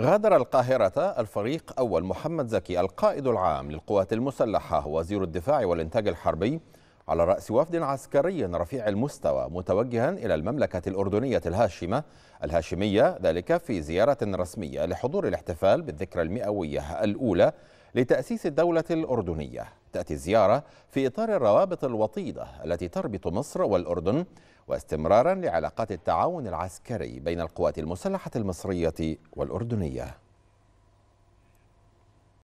غادر القاهرة الفريق أول محمد زكي القائد العام للقوات المسلحة وزير الدفاع والإنتاج الحربي على رأس وفد عسكري رفيع المستوى متوجها إلى المملكة الأردنية الهاشمة الهاشمية ذلك في زيارة رسمية لحضور الاحتفال بالذكرى المئوية الأولى لتأسيس الدولة الأردنية تأتي الزيارة في إطار الروابط الوطيدة التي تربط مصر والأردن واستمرارا لعلاقات التعاون العسكري بين القوات المسلحة المصرية والأردنية